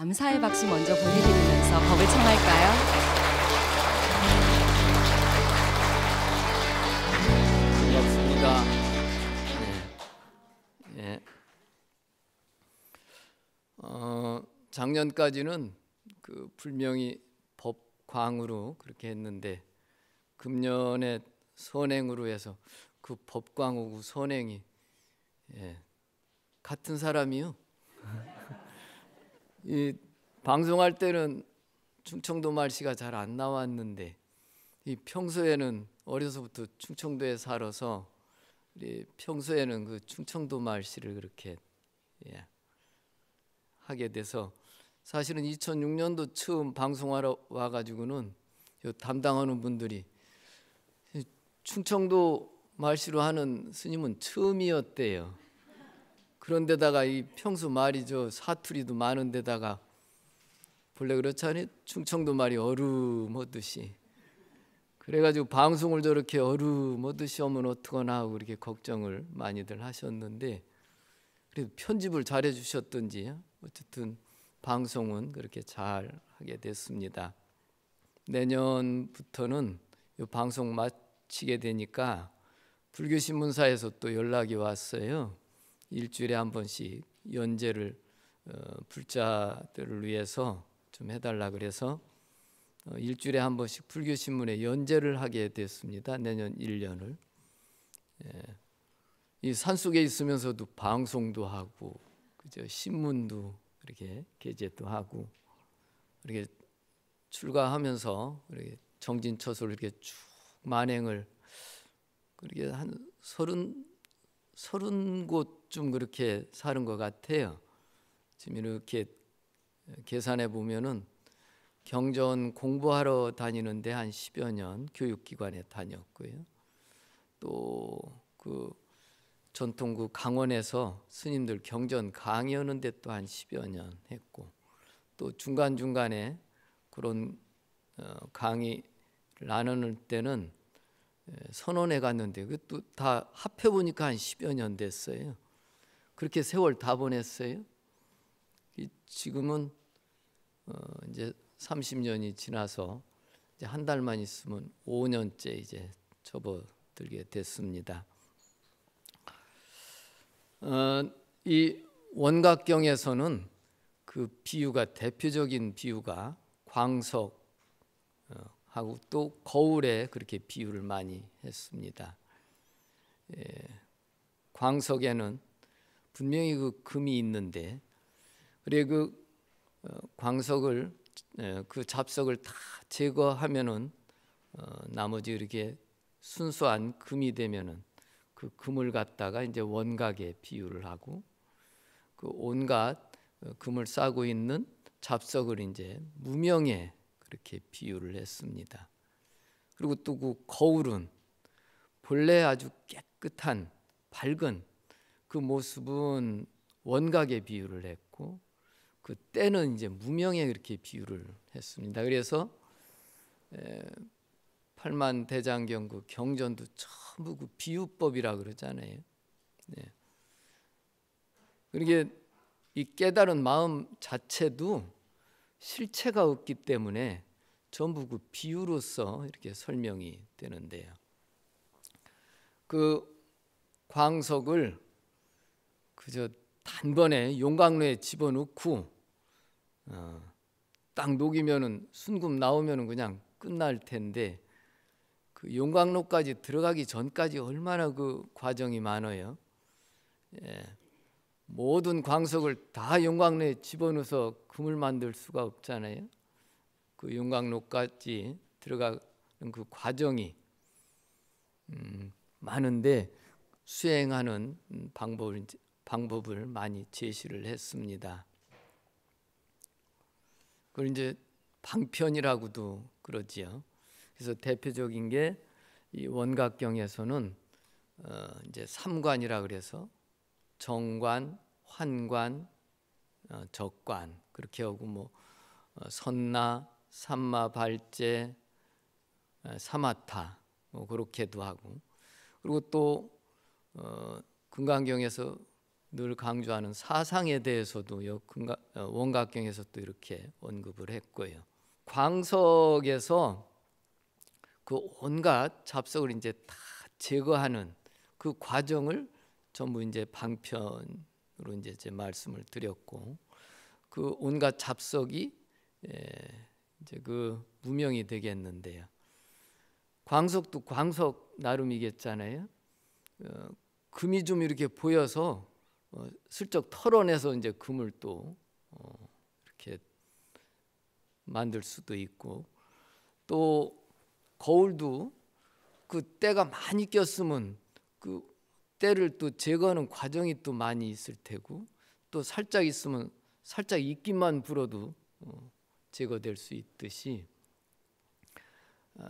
감사의 박수 먼저 보내드리면서 법을 청할까요? 반갑습니다. 예. 네. 예. 어, 작년까지는 그 불명이 법광으로 그렇게 했는데 금년에 선행으로 해서 그 법광하고 선행이 예. 같은 사람이요. 이 방송할 때는 충청도 말씨가 잘 안 나왔는데 이 평소에는 어려서부터 충청도에 살아서 우리 평소에는 그 충청도 말씨를 그렇게 예, 하게 돼서 사실은 2006년도 처음 방송하러 와가지고는 담당하는 분들이 충청도 말씨로 하는 스님은 처음이었대요. 그런데다가 이 평소 말이 죠 사투리도 많은데다가 본래 그렇지 않니? 충청도 말이 어루머듯이 그래가지고 방송을 저렇게 어루머듯이 하면 어떡하나 하고 그렇게 걱정을 많이들 하셨는데 그래도 편집을 잘해 주셨던지 어쨌든 방송은 그렇게 잘 하게 됐습니다. 내년부터는 이 방송 마치게 되니까 불교신문사에서 또 연락이 왔어요. 일주일에 한 번씩 연재를 어, 불자들을 위해서 좀 해달라 그래서 어, 일주일에 한 번씩 불교 신문에 연재를 하게 됐습니다. 내년 1년을 예. 이 산속에 있으면서도 방송도 하고 그죠 신문도 이렇게 게재도 하고 이렇게 출가하면서 이렇게 정진처소를 이렇게 쭉 만행을 그렇게 한 서른 서른 곳좀 그렇게 사는 것 같아요. 지금 이렇게 계산해 보면은 경전 공부하러 다니는데 한 10여 년 교육기관에 다녔고요. 또 그 전통구 강원에서 스님들 경전 강의하는데 또 한 10여 년 했고 또 중간중간에 그런 어, 강의를 나누는 때는 선원에 갔는데 그것도 다 합해보니까 한 10여 년 됐어요. 그렇게 세월 다 보냈어요. 지금은 어, 이제 30년이 지나서 이제 한 달만 있으면 5년째 이제 접어들게 됐습니다. 어, 이 원각경에서는 그 비유가 대표적인 비유가 광석하고 어, 또 거울에 그렇게 비유를 많이 했습니다. 예, 광석에는 분명히 그 금이 있는데 그리고 그 어, 광석을 그 잡석을 다 제거하면은 어, 나머지 이렇게 순수한 금이 되면은 그 금을 갖다가 이제 원각에 비유를 하고 그 온갖 어, 금을 싸고 있는 잡석을 이제 무명에 그렇게 비유를 했습니다. 그리고 또 그 거울은 본래 아주 깨끗한 밝은 그 모습은 원각의 비유를 했고 그 때는 이제 무명에 그렇게 비유를 했습니다. 그래서 팔만 대장경 그 경전도 전부 그 비유법이라 그러잖아요. 네. 그러게 그러니까 이 깨달은 마음 자체도 실체가 없기 때문에 전부 그 비유로서 이렇게 설명이 되는데요. 그 광석을 그저 단번에 용광로에 집어넣고 어, 딱 녹이면은 순금 나오면은 그냥 끝날 텐데 그 용광로까지 들어가기 전까지 얼마나 그 과정이 많아요. 예. 모든 광석을 다 용광로에 집어넣어서 금을 만들 수가 없잖아요. 그 용광로까지 들어가는 그 과정이 음, 많은데 수행하는 음, 방법을 방법을 많이 제시를 했습니다. 그걸 이제 방편이라고도 그러지요. 그래서 대표적인 게 이 원각경에서는 어 이제 삼관이라 그래서 정관, 환관, 어 적관 그렇게 하고 뭐 어, 선나, 삼마발제, 사마타 어, 뭐 그렇게도 하고 그리고 또 어, 금강경에서 늘 강조하는 사상에 대해서도 어, 원각경에서 도 이렇게 언급을 했고요. 광석에서 그 온갖 잡석을 이제 다 제거하는 그 과정을 전부 이제 방편으로 이제 제 말씀을 드렸고 그 온갖 잡석이 예, 이제 그 무명이 되겠는데요. 광석도 광석 나름이겠잖아요. 어, 금이 좀 이렇게 보여서 어, 슬쩍 털어내서 이제 금을 또 어, 이렇게 만들 수도 있고 또 거울도 그 때가 많이 꼈으면 그 때를 또 제거하는 과정이 또 많이 있을 테고 또 살짝 있으면 살짝 있기만 불어도 어, 제거될 수 있듯이 어,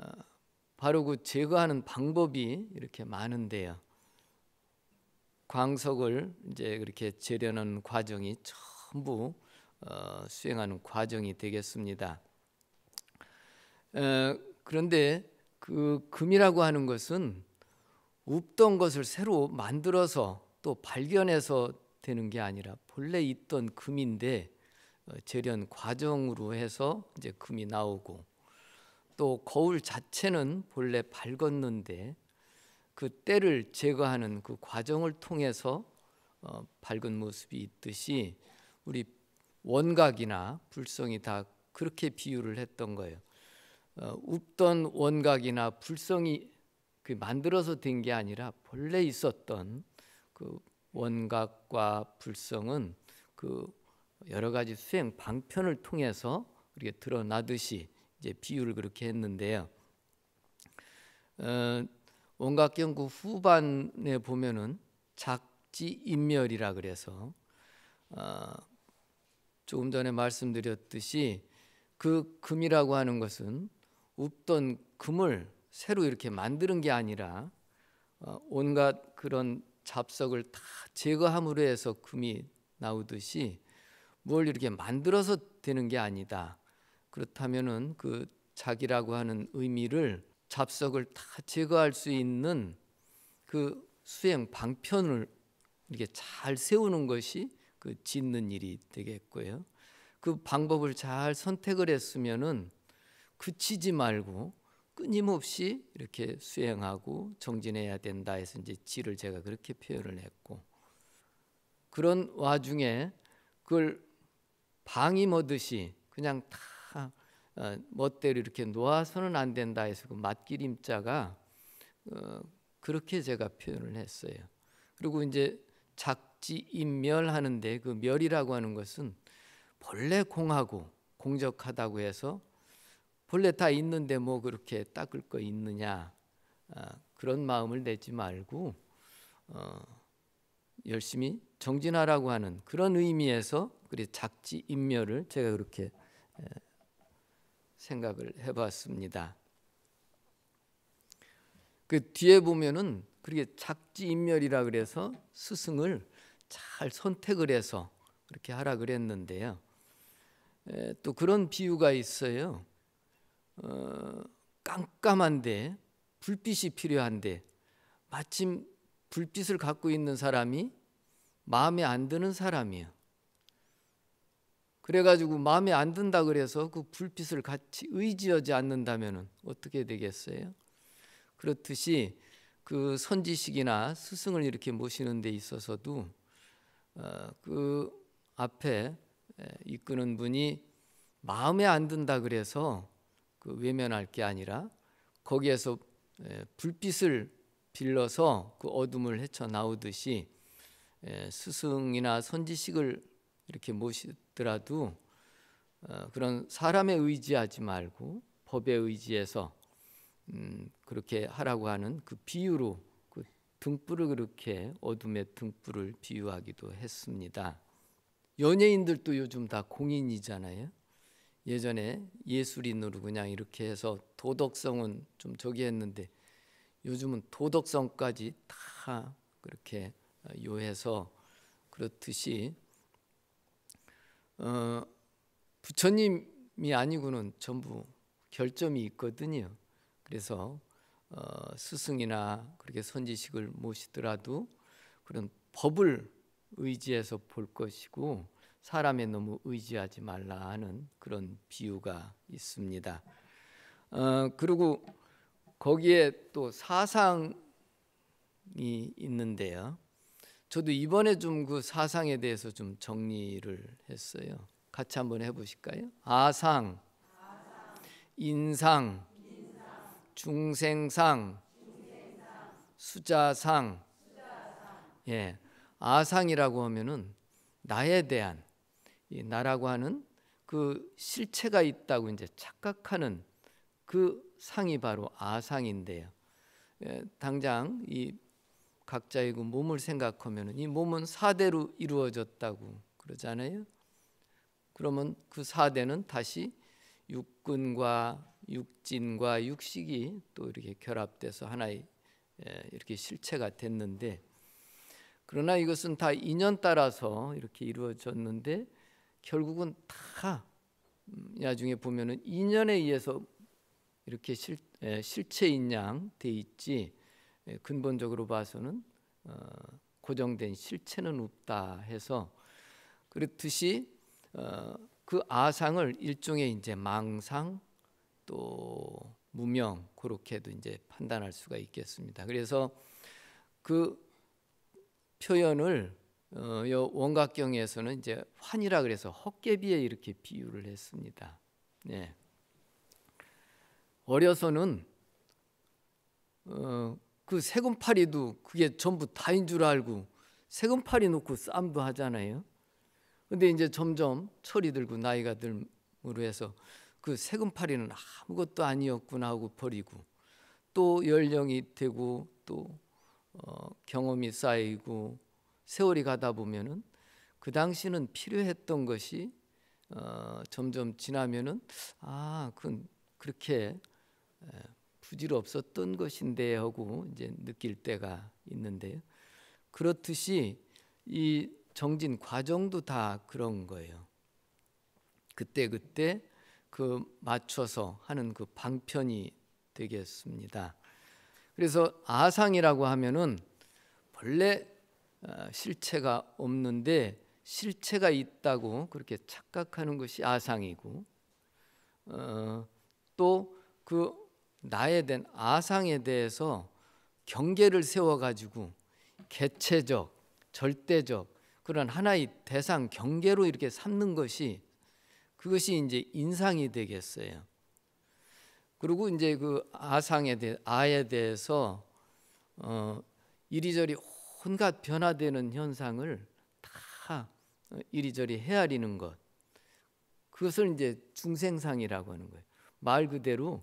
바로 그 제거하는 방법이 이렇게 많은데요. 광석을 이제 그렇게 재려는 과정이 전부 어, 수행하는 과정이 되겠습니다. 에, 어, 그런데 그 금이라고 하는 것은 없던 것을 새로 만들어서 또 발견해서 되는 게 아니라 본래 있던 금인데 어, 재련 과정으로 해서 이제 금이 나오고 또 거울 자체는 본래 밝았는데 그 때를 제거하는 그 과정을 통해서 어, 밝은 모습이 있듯이 우리 원각이나 불성이 다 그렇게 비유를 했던 거예요. 어, 웃던 원각이나 불성이 그 만들어서 된 게 아니라 본래 있었던 그 원각과 불성은 그 여러 가지 수행 방편을 통해서 우리가 드러나듯이 이제 비유를 그렇게 했는데요. 어, 원각경구 그 후반에 보면은 작지 인멸이라 그래서 어, 조금 전에 말씀드렸듯이 그 금이라고 하는 것은 없던 금을 새로 이렇게 만드는 게 아니라 어, 온갖 그런 잡석을 다 제거함으로 해서 금이 나오듯이 뭘 이렇게 만들어서 되는 게 아니다. 그렇다면은 그 자기라고 하는 의미를 잡석을 다 제거할 수 있는 그 수행 방편을 이렇게 잘 세우는 것이 그 짓는 일이 되겠고요. 그 방법을 잘 선택을 했으면은 그치지 말고 끊임없이 이렇게 수행하고 정진해야 된다 해서 이제 지를 제가 그렇게 표현을 했고 그런 와중에 그걸 방임하듯이 그냥 다 어, 멋대로 이렇게 놓아서는 안 된다 해서 그 맞기림자가 어, 그렇게 제가 표현을 했어요. 그리고 이제 작지인멸하는데 그 멸이라고 하는 것은 본래 공하고 공적하다고 해서 본래 다 있는데 뭐 그렇게 닦을 거 있느냐 어, 그런 마음을 내지 말고 어, 열심히 정진하라고 하는 그런 의미에서 그리 작지인멸을 제가 그렇게. 에, 생각을 해봤습니다. 그 뒤에 보면은 그렇게 작지 인멸이라 그래서 스승을 잘 선택을 해서 그렇게 하라 그랬는데요. 에, 또 그런 비유가 있어요. 어, 깜깜한데 불빛이 필요한데 마침 불빛을 갖고 있는 사람이 마음에 안 드는 사람이에요. 그래가지고 마음에 안 든다 그래서 그 불빛을 같이 의지하지 않는다면 어떻게 되겠어요? 그렇듯이 그 선지식이나 스승을 이렇게 모시는 데 있어서도 어, 그 앞에 이끄는 분이 마음에 안 든다 그래서 그 외면할 게 아니라 거기에서 불빛을 빌려서 그 어둠을 헤쳐 나오듯이 스승이나 선지식을 이렇게 모시더라도 어, 그런 사람에 의지하지 말고 법에 의지해서 음, 그렇게 하라고 하는 그 비유로 그 등불을 그렇게 어둠의 등불을 비유하기도 했습니다. 연예인들도 요즘 다 공인이잖아요. 예전에 예술인으로 그냥 이렇게 해서 도덕성은 좀 저기 했는데 요즘은 도덕성까지 다 그렇게 어, 요해서 그렇듯이 어, 부처님이 아니고는 전부 결점이 있거든요. 그래서 어, 스승이나 그렇게 선지식을 모시더라도 그런 법을 의지해서 볼 것이고 사람에 너무 의지하지 말라 하는 그런 비유가 있습니다. 어, 그리고 거기에 또 사상이 있는데요. 저도 이번에 좀 그 사상에 대해서 좀 정리를 했어요. 같이 한번 해보실까요? 아상, 인상, 중생상, 수자상. 예, 아상이라고 하면은 나에 대한 이 나라고 하는 그 실체가 있다고 이제 착각하는 그 상이 바로 아상인데요. 예, 당장 이 각자의 그 몸을 생각하면 이 몸은 사대로 이루어졌다고 그러잖아요. 그러면 그 사대는 다시 육근과 육진과 육식이 또 이렇게 결합돼서 하나의 이렇게 실체가 됐는데 그러나 이것은 다 인연 따라서 이렇게 이루어졌는데 결국은 다 음, 나중에 보면은 인연에 의해서 이렇게 실, 실체인 양돼 있지 예, 근본적으로 봐서는 어, 고정된 실체는 없다 해서 그렇듯이 어, 그 아상을 일종의 이제 망상 또 무명 그렇게도 이제 판단할 수가 있겠습니다. 그래서 그 표현을 어, 원각경에서는 이제 환이라 그래서 헛개비에 이렇게 비유를 했습니다. 예. 어려서는 어, 그 세금팔이도 그게 전부 다인 줄 알고 세금팔이 놓고 쌈도 하잖아요. 근데 이제 점점 철이 들고 나이가 들므로 해서 그 세금팔이는 아무것도 아니었구나 하고 버리고 또 연령이 되고 또 어, 경험이 쌓이고 세월이 가다 보면은 그 당시는 필요했던 것이 어, 점점 지나면은 아 그건 그렇게 에, 부질없었던 것인데 하고 이제 느낄 때가 있는데요. 그렇듯이 이 정진 과정도 다 그런 거예요. 그때 그때 그 맞춰서 하는 그 방편이 되겠습니다. 그래서 아상이라고 하면은 본래 어, 실체가 없는데 실체가 있다고 그렇게 착각하는 것이 아상이고 어, 또그 나에 대한 아상에 대해서 경계를 세워가지고 개체적, 절대적 그런 하나의 대상 경계로 이렇게 삼는 것이 그것이 이제 인상이 되겠어요. 그리고 이제 그 아상에 대해 아에 대해서 어, 이리저리 온갖 변화되는 현상을 다 어, 이리저리 헤아리는 것. 그것을 이제 중생상이라고 하는 거예요. 말 그대로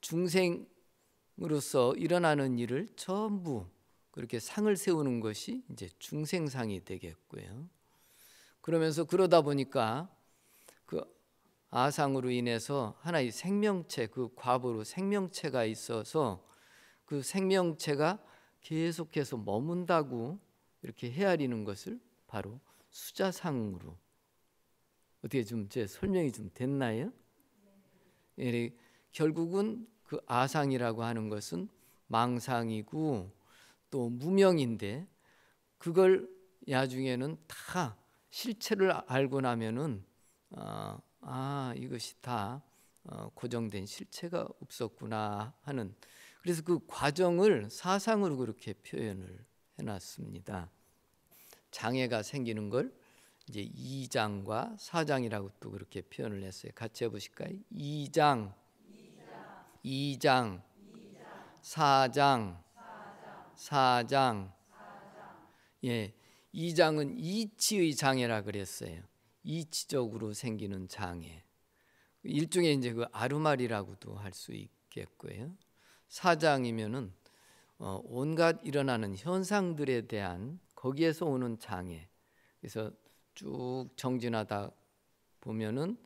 중생으로서 일어나는 일을 전부 그렇게 상을 세우는 것이 이제 중생상이 되겠고요. 그러면서 그러다 보니까 그 아상으로 인해서 하나의 생명체 그 과보로 생명체가 있어서 그 생명체가 계속해서 머문다고 이렇게 헤아리는 것을 바로 수자상으로 어떻게 좀제 설명이 좀 됐나요? 예, 예. 결국은 그 아상이라고 하는 것은 망상이고 또 무명인데 그걸 야중에는다 실체를 알고 나면은 아, 아 이것이 다 어, 고정된 실체가 없었구나 하는 그래서 그 과정을 사상으로 그렇게 표현을 해놨습니다. 장애가 생기는 걸 이제 이장과사장이라고또 그렇게 표현을 했어요. 같이 해보실까요? 이장 2장 4장 4장 예, 2장은 이치의 장애라 그랬어요. 이치적으로 생기는 장애. 일종의 이제 그 아르말이라고도 할 수 있겠고요. 4장이면은 어, 온갖 일어나는 현상들에 대한 거기에서 오는 장애. 그래서 쭉 정진하다 보면은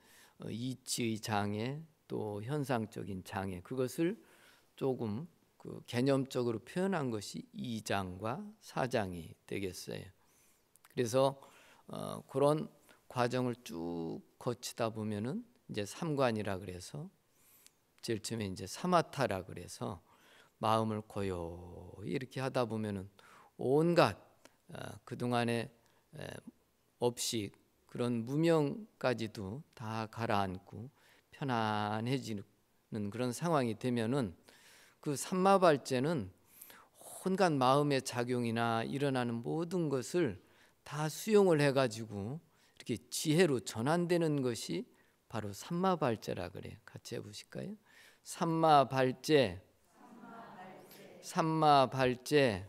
어, 이치의 장애, 또 현상적인 장애 그것을 조금 그 개념적으로 표현한 것이 2장과 4장이 되겠어요. 그래서 어, 그런 과정을 쭉 거치다 보면은 이제 삼관이라 그래서 제일 처음에 이제 사마타라 그래서 마음을 고요히 이렇게 하다 보면은 온갖 어, 그동안에 없이 그런 무명까지도 다 가라앉고 편안해지는 그런 상황이 되면은 그 삼마발제는 온갖 마음의 작용이나 일어나는 모든 것을 다 수용을 해가지고 이렇게 지혜로 전환되는 것이 바로 삼마발제라 그래요. 같이 해보실까요? 삼마발제, 삼마발제.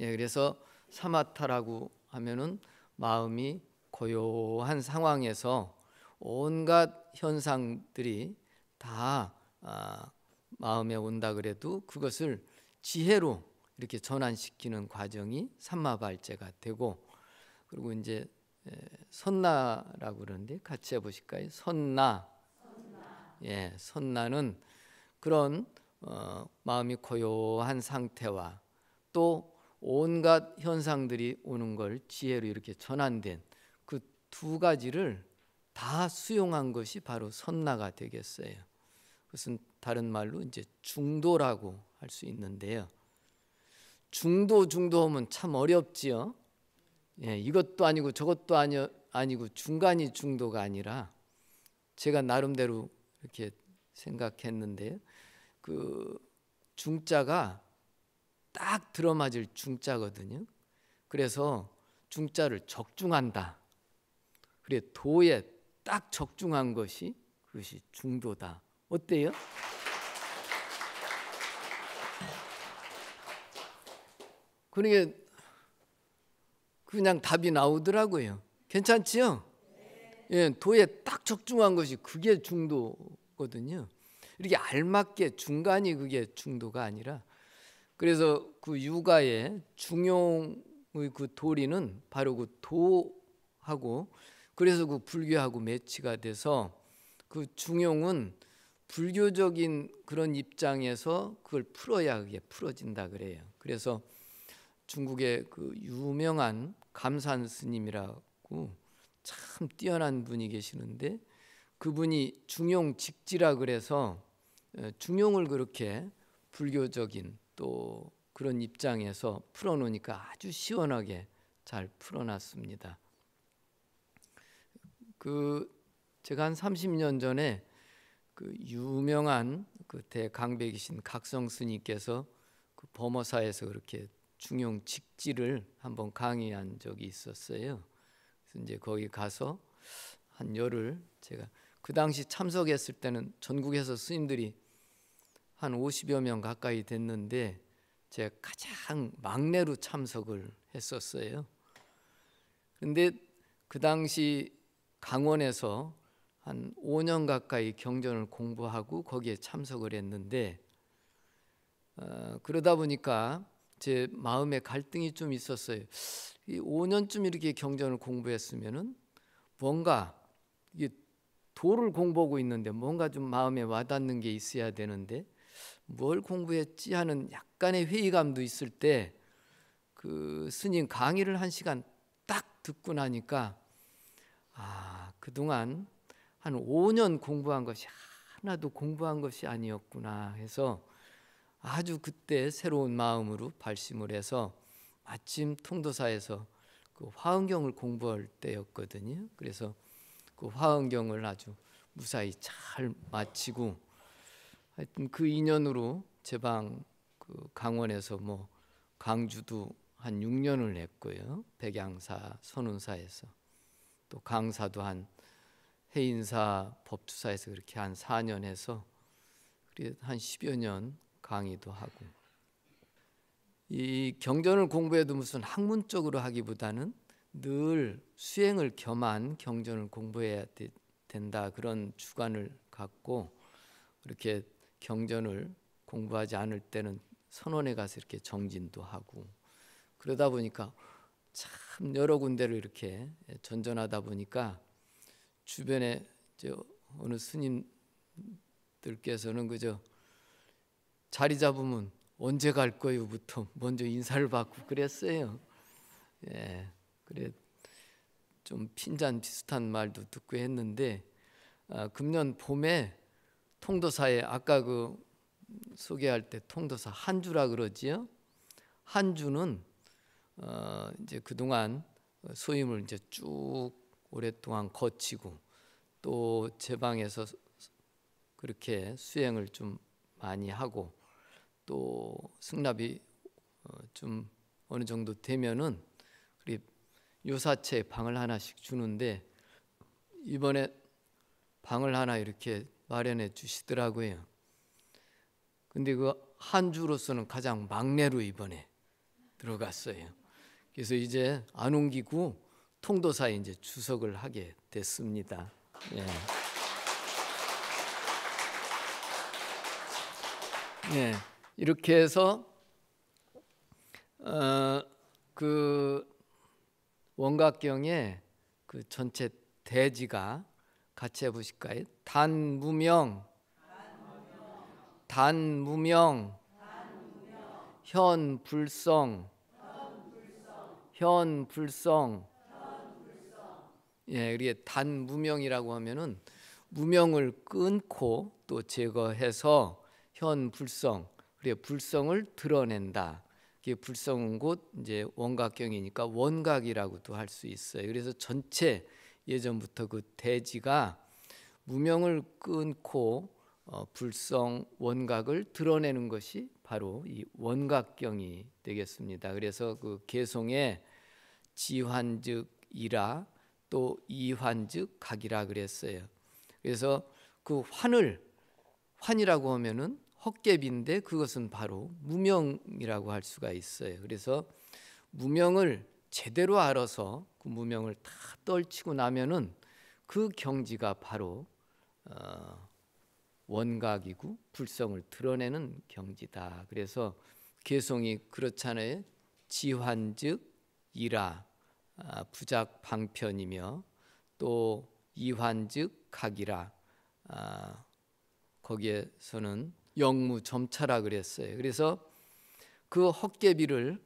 예, 그래서 사마타라고 하면은 마음이 고요한 상황에서 온갖 현상들이 다 아, 마음에 온다 그래도 그것을 지혜로 이렇게 전환시키는 과정이 삼마발제가 되고 그리고 이제 선나라고 그러는데 같이 해보실까요? 선나. 선나. 예, 선나는 그런 어, 마음이 고요한 상태와 또 온갖 현상들이 오는 걸 지혜로 이렇게 전환된 그 두 가지를 다 수용한 것이 바로 선나가 되겠어요. 그것은 다른 말로 이제 중도라고 할 수 있는데요. 중도 중도하면 참 어렵지요. 예, 이것도 아니고 저것도 아니, 아니고 중간이 중도가 아니라 제가 나름대로 이렇게 생각했는데그 중자가 딱 들어맞을 중자거든요. 그래서 중자를 적중한다. 그래 도에 딱 적중한 것이 그것이 중도다. 어때요? 그러니 그냥 답이 나오더라고요. 괜찮지요? 예, 도에 딱 적중한 것이 그게 중도거든요. 이렇게 알맞게 중간이 그게 중도가 아니라 그래서 그 육아의 중용의 그 도리는 바로 그 도하고 그래서 그 불교하고 매치가 돼서 그 중용은 불교적인 그런 입장에서 그걸 풀어야 그게 풀어진다 그래요. 그래서 중국의 그 유명한 감산 스님이라고 참 뛰어난 분이 계시는데 그분이 중용 직지라 그래서 중용을 그렇게 불교적인 또 그런 입장에서 풀어놓으니까 아주 시원하게 잘 풀어놨습니다. 그 제가 한 30년 전에 그 유명한 그 대강백이신 각성 스님께서 그 범어사에서 그렇게 중용 직지를 한번 강의한 적이 있었어요. 그래서 이제 거기 가서 한 열흘 제가 그 당시 참석했을 때는 전국에서 스님들이 한 50여 명 가까이 됐는데 제가 가장 막내로 참석을 했었어요. 근데 그 당시 강원에서 한 5년 가까이 경전을 공부하고 거기에 참석을 했는데 어, 그러다 보니까 제 마음에 갈등이 좀 있었어요. 이 5년쯤 이렇게 경전을 공부했으면은 뭔가 이 도를 공부하고 있는데 뭔가 좀 마음에 와닿는 게 있어야 되는데 뭘 공부했지 하는 약간의 회의감도 있을 때 그 스님 강의를 한 시간 딱 듣고 나니까 아, 그동안 한 5년 공부한 것이 하나도 공부한 것이 아니었구나 해서 아주 그때 새로운 마음으로 발심을 해서 마침 통도사에서 그 화음경을 공부할 때였거든요. 그래서 그 화음경을 아주 무사히 잘 마치고 하여튼 그 인연으로 제방 그 강원에서 뭐 강주도 한 6년을 했고요. 백양사 선운사에서 또 강사도 한 해인사 법투사에서 그렇게 한 4년 해서 한 10여 년 강의도 하고 이 경전을 공부해도 무슨 학문적으로 하기보다는 늘 수행을 겸한 경전을 공부해야 된다 그런 주관을 갖고 이렇게 경전을 공부하지 않을 때는 선원에 가서 이렇게 정진도 하고 그러다 보니까 참 여러 군데를 이렇게 전전하다 보니까 주변에 저 어느 스님들께서는 그저 자리 잡으면 언제 갈 거요부터 먼저 인사를 받고 그랬어요. 예, 그래 좀 핀잔 비슷한 말도 듣고 했는데 아, 금년 봄에 통도사에 아까 그 소개할 때 통도사 한주라 그러지요. 한주는 어, 이제 그동안 소임을 이제 쭉 오랫동안 거치고 또 제 방에서 그렇게 수행을 좀 많이 하고 또 승납이 어, 좀 어느 정도 되면은 우리 요사체 방을 하나씩 주는데 이번에 방을 하나 이렇게 마련해 주시더라고요. 근데 그 한 주로서는 가장 막내로 이번에 들어갔어요. 그래서 이제 안 옮기고 통도사에 이제 주석을 하게 됐습니다. 예. 예. 이렇게 해서 어, 그 원각경의 그 전체 대지가 같이 해보실까요? 단무명, 단무명, 단무명 현불성, 현 불성. 예, 우리 의단 무명이라고 하면은 무명을 끊고 또 제거해서 현 불성. 그래 불성을 드러낸다. 이게 불성은 곧 이제 원각경이니까 원각이라고도 할 수 있어요. 그래서 전체 예전부터 그 대지가 무명을 끊고 어, 불성 원각을 드러내는 것이 바로 이 원각경이 되겠습니다. 그래서 그 개송에 지환즉 이라 또 이환즉 각이라 그랬어요. 그래서 그 환을 환이라고 하면은 헛개비인데 그것은 바로 무명이라고 할 수가 있어요. 그래서 무명을 제대로 알아서 그 무명을 다 떨치고 나면은 그 경지가 바로 어, 원각이고 불성을 드러내는 경지다. 그래서 개성이 그렇잖아요. 지환즉 이라 아, 부작 방편이며 또 이환즉 각이라 아, 거기에서는 영무 점차라 그랬어요. 그래서 그 헛개비를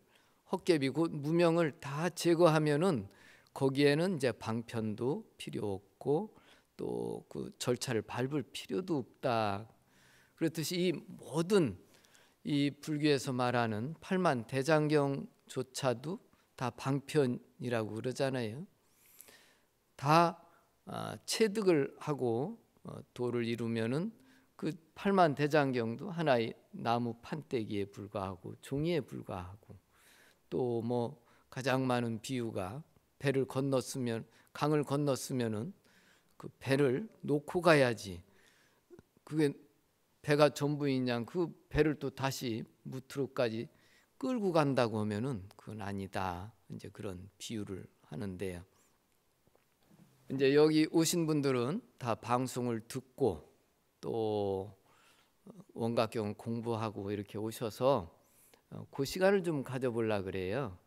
헛개비 곧 무명을 다 제거하면은 거기에는 이제 방편도 필요 없고 또그 절차를 밟을 필요도 없다. 그렇듯이 이 모든 이 불교에서 말하는 팔만 대장경조차도 다 방편이라고 그러잖아요. 다 아, 체득을 하고 도를 어, 이루면은 그 팔만 대장경도 하나의 나무 판때기에 불과하고 종이에 불과하고 또 뭐 가장 많은 비유가 배를 건넜으면 강을 건넜으면은 그 배를 놓고 가야지. 그게 배가 전부인 양그 배를 또 다시 무트로까지 끌고 간다고 하면은 그건 아니다. 이제 그런 비유를 하는데요. 이제 여기 오신 분들은 다 방송을 듣고 또 어, 원각경 공부하고 이렇게 오셔서 어, 그 시간을 좀 가져보려 그래요.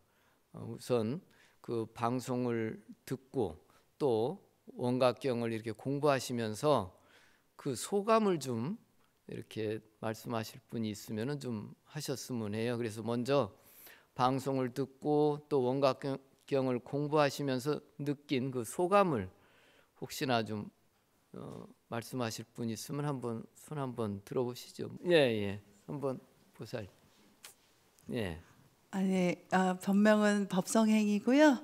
어, 우선 그 방송을 듣고 또 원각경을 이렇게 공부하시면서 그 소감을 좀 이렇게 말씀하실 분이 있으면 좀 하셨으면 해요. 그래서 먼저 방송을 듣고 또 원각경을 공부하시면서 느낀 그 소감을 혹시나 좀 어, 말씀하실 분 있으면 한번 손 한번 들어보시죠. 예, 예. 한번 보살. 예. 아니, 아, 변명은 법성행이고요.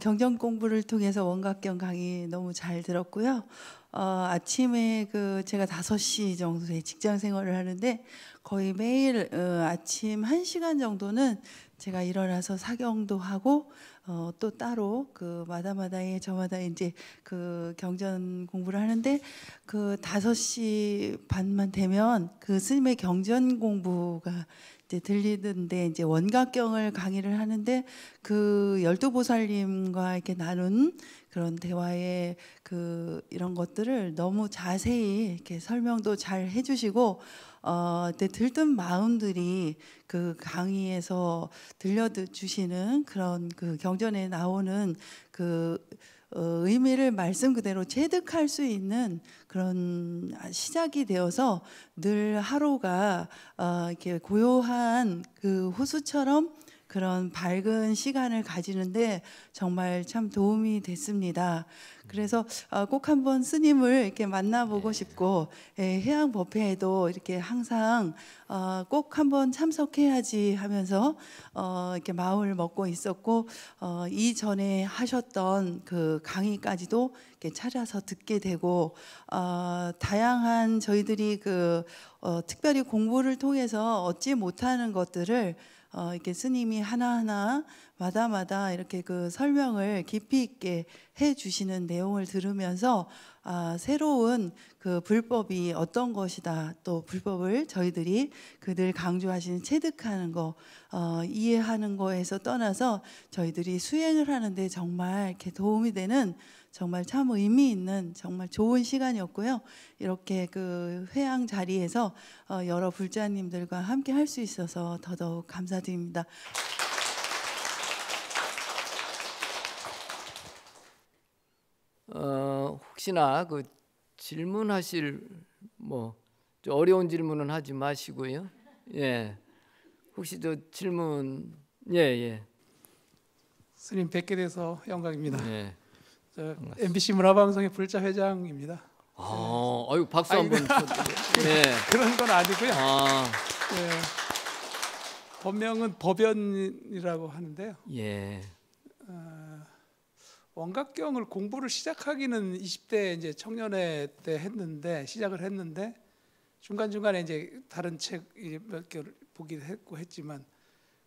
경전 공부를 통해서 원각경 강의 너무 잘 들었고요. 어, 아침에 그 제가 5시 정도에 직장 생활을 하는데 거의 매일 어, 아침 1시간 정도는 제가 일어나서 사경도 하고 어, 또 따로 그 마다마다에 저마다 이제 그 경전 공부를 하는데 그 5시 반만 되면 그 스님의 경전 공부가 이제 들리던데 이제 원각경을 강의를 하는데 그 열두 보살님과 이렇게 나눈 그런 대화의 그 이런 것들을 너무 자세히 이렇게 설명도 잘 해주시고 어 이제 들뜬 마음들이 그 강의에서 들려 주시는 그런 그 경전에 나오는 그 어, 의미를 말씀 그대로 체득할 수 있는 그런 시작이 되어서 늘 하루가 어, 이렇게 고요한 그 호수처럼 그런 밝은 시간을 가지는데 정말 참 도움이 됐습니다. 그래서 어, 꼭 한번 스님을 이렇게 만나보고 네. 싶고 예, 해양 법회에도 이렇게 항상 어, 꼭 한번 참석해야지 하면서 어, 이렇게 마음을 먹고 있었고 이전에 하셨던 그 강의까지도 이렇게 찾아서 듣게 되고 다양한 저희들이 그 특별히 공부를 통해서 얻지 못하는 것들을 어, 이렇게 스님이 하나하나 마다마다 이렇게 그 설명을 깊이 있게 해 주시는 내용을 들으면서 아, 새로운 그 불법이 어떤 것이다 또 불법을 저희들이 그들 강조하시는 체득하는 거 어, 이해하는 거에서 떠나서 저희들이 수행을 하는데 정말 이렇게 도움이 되는 정말 참 의미 있는 정말 좋은 시간이었고요. 이렇게 그 회향 자리에서 어, 여러 불자님들과 함께 할 수 있어서 더더욱 감사드립니다. 혹시나 그 질문하실 뭐 어려운 질문은 하지 마시고요. 예. 혹시 저 질문 예, 예. 스님 뵙게 돼서 영광입니다. 예. 저 MBC 문화방송의 불자 회장입니다. 아, 네. 아유 박수 한번 네. 그런 건 아니고요. 아. 예. 네. 본명은 법연이라고 하는데요. 예. 어, 원각경을 공부를 시작하기는 20대 이제 청년회 때 했는데 시작을 했는데 중간 중간에 이제 다른 책몇개 를 보기도 했고 했지만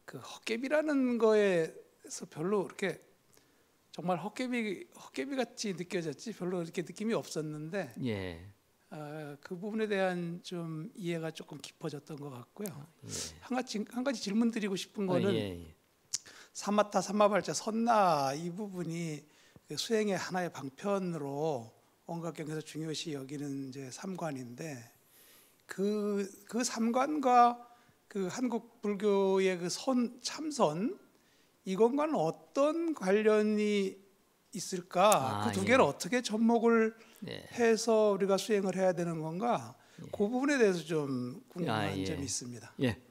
그 헛개비라는 거에서 별로 이렇게 정말 헛개비 헛개비 같이 느껴졌지 별로 이렇게 느낌이 없었는데 예. 아, 그 부분에 대한 좀 이해가 조금 깊어졌던 것 같고요. 아, 예. 한 가지 한 가지 질문 드리고 싶은 아, 거는. 아, 예, 사마타 예. 사마발자 선나 이 부분이 그 수행의 하나의 방편으로 원각경에서 중요시 여기는 이제 삼관인데 그, 그 삼관과 그 한국 불교의 그 선, 참선 이건과는 어떤 관련이 있을까? 아, 그두 예. 개를 어떻게 접목을 예. 해서 우리가 수행을 해야 되는 건가? 예. 그 부분에 대해서 좀 아, 궁금한 아, 점이 있습니다. 예.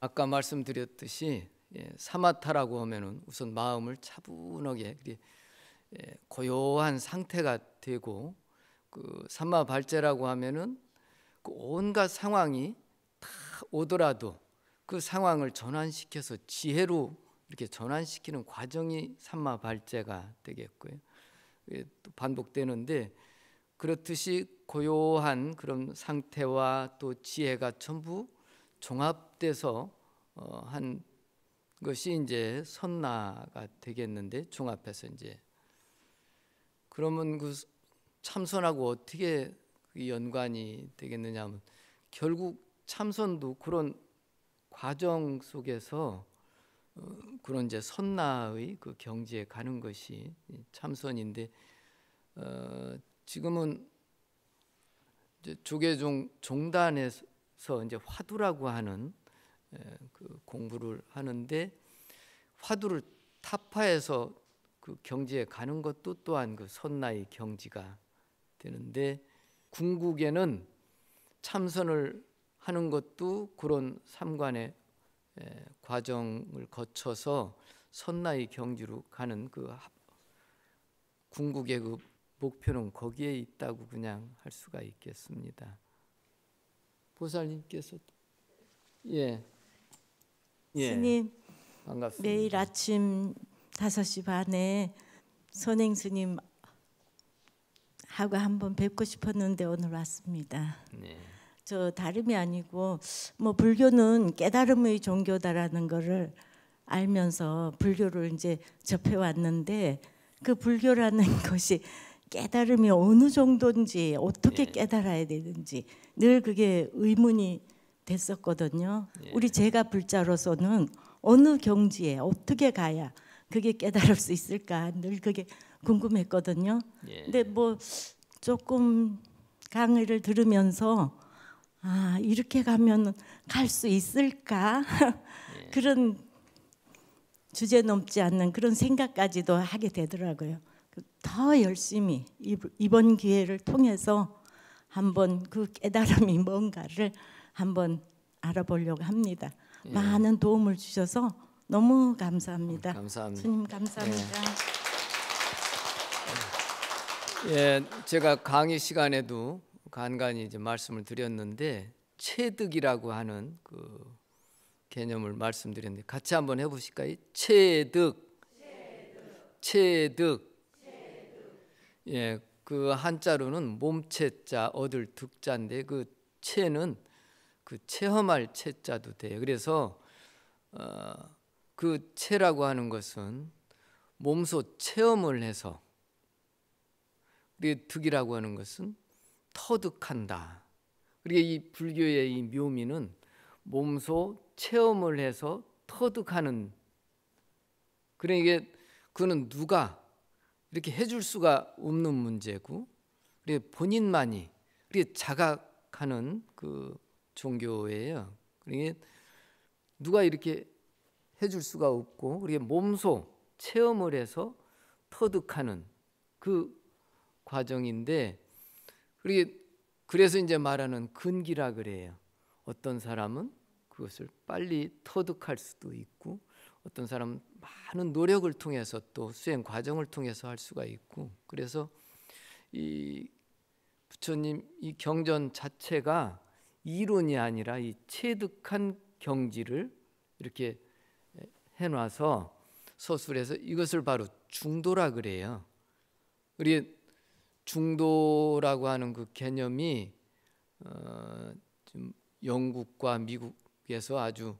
아까 말씀드렸듯이 예, 사마타라고 하면은 우선 마음을 차분하게 예, 고요한 상태가 되고 그 삼마 발제라고 하면은 그 온갖 상황이 다 오더라도 그 상황을 전환시켜서 지혜로 이렇게 전환시키는 과정이 삼마 발제가 되겠고요. 예, 또 반복되는데 그렇듯이 고요한 그런 상태와 또 지혜가 전부 종합돼서 어, 한 것이 이제 선나가 되겠는데 종합해서 이제 그러면 그 참선하고 어떻게 그 연관이 되겠느냐 하면 결국 참선도 그런 과정 속에서 어, 그런 이제 선나의 그 경지에 가는 것이 참선인데 어 지금은 조계종 종단에서 이제 화두라고 하는 예, 그 공부를 하는데 화두를 타파해서 그 경지에 가는 것도 또한 그선나이 경지가 되는데 궁극에는 참선을 하는 것도 그런 삼관의 예, 과정을 거쳐서 선나이 경지로 가는 그 궁극의 그 목표는 거기에 있다고 그냥 할 수가 있겠습니다. 보살님께서 예. 예. 스님 반갑습니다. 매일 아침 5시 반에 선행 스님 하고 한번 뵙고 싶었는데 오늘 왔습니다. 네. 저 다름이 아니고 뭐 불교는 깨달음의 종교다라는 거를 알면서 불교를 이제 접해 왔는데 그 불교라는 것이 깨달음이 어느 정도인지 어떻게 네. 깨달아야 되는지 늘 그게 의문이 됐었거든요. 예. 우리 제가 불자로서는 어느 경지에 어떻게 가야 그게 깨달을 수 있을까 늘 그게 궁금했거든요. 예. 근데 뭐 조금 강의를 들으면서 아 이렇게 가면 갈 수 있을까 예. 그런 주제 넘지 않는 그런 생각까지도 하게 되더라고요. 그 더 열심히 이번 기회를 통해서 한번 그 깨달음이 뭔가를 한번 알아보려고 합니다. 예. 많은 도움을 주셔서 너무 감사합니다. 음, 감사합니다. 주님 감사합니다. 예. 예, 제가 강의 시간에도 간간히 이제 말씀을 드렸는데 체득이라고 하는 그 개념을 말씀드렸는데 같이 한번 해보실까요? 체득, 체득, 체득. 예, 그 한자로는 몸체자 얻을 득자인데 그 체는 그 체험할 체자도 돼요. 그래서 어, 그 체라고 하는 것은 몸소 체험을 해서 우리고 득이라고 하는 것은 터득한다. 그리고 이 불교의 이 묘미는 몸소 체험을 해서 터득하는 그러 그러니까 이게 그는 누가 이렇게 해줄 수가 없는 문제고 그리 본인만이 그리 자각하는 그 종교예요. 그러니까 누가 이렇게 해줄 수가 없고 우리의 몸소 체험을 해서 터득하는 그 과정인데 그게 그래서 이제 말하는 근기라 그래요. 어떤 사람은 그것을 빨리 터득할 수도 있고 어떤 사람은 많은 노력을 통해서 또 수행 과정을 통해서 할 수가 있고 그래서 이 부처님 이 경전 자체가 이론이 아니라 이 체득한 경지를 이렇게 해놔서 서술해서 이것을 바로 중도라 그래요. 우리 중도라고 하는 그 개념이 어, 영국과 미국에서 아주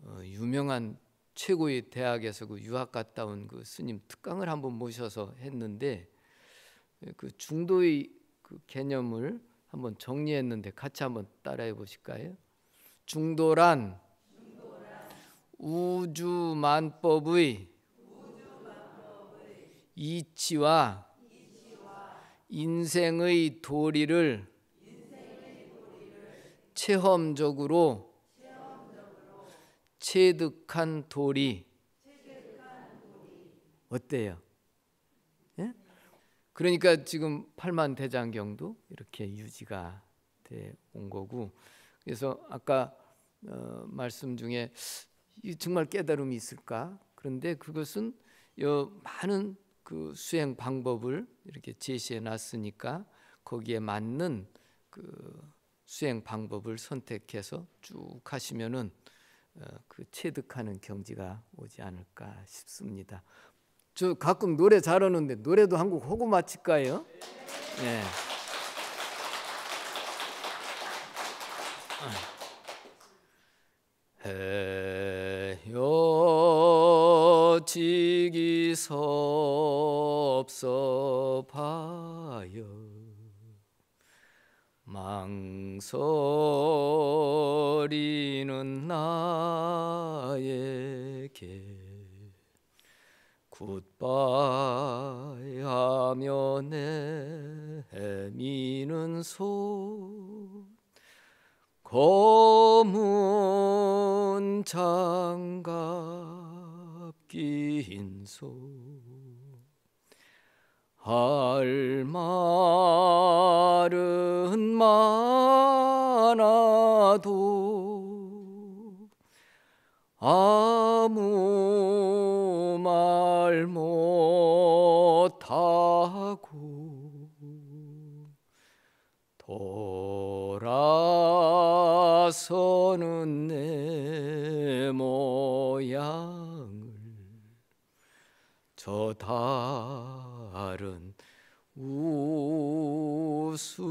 어, 유명한 최고의 대학에서 그 유학 갔다 온 그 스님 특강을 한번 모셔서 했는데 그 중도의 그 개념을 한번 정리했는데 같이 한번 따라해 보실까요? 중도란, 중도란 우주만법의, 우주만법의 이치와, 이치와 인생의, 도리를 인생의 도리를 체험적으로, 체험적으로 체득한, 도리. 체득한 도리 어때요? 그러니까 지금 8만 대장경도 이렇게 유지가 돼 온 거고 그래서 아까 어, 말씀 중에 정말 깨달음이 있을까? 그런데 그것은 많은 그 수행 방법을 이렇게 제시해 놨으니까 거기에 맞는 그 수행 방법을 선택해서 쭉 하시면은 어, 그 체득하는 경지가 오지 않을까 싶습니다. 저 가끔 노래 잘하는데 노래도 한곡 하고 마칠까요? 네. 예. 헤어지기 섭섭하여 망설이는 나에게 굿바이 하며 내미는 손 검은 장갑 낀손할 말은 많아도 아무 말 못하고 돌아서는 내 모양을 저 다른 우스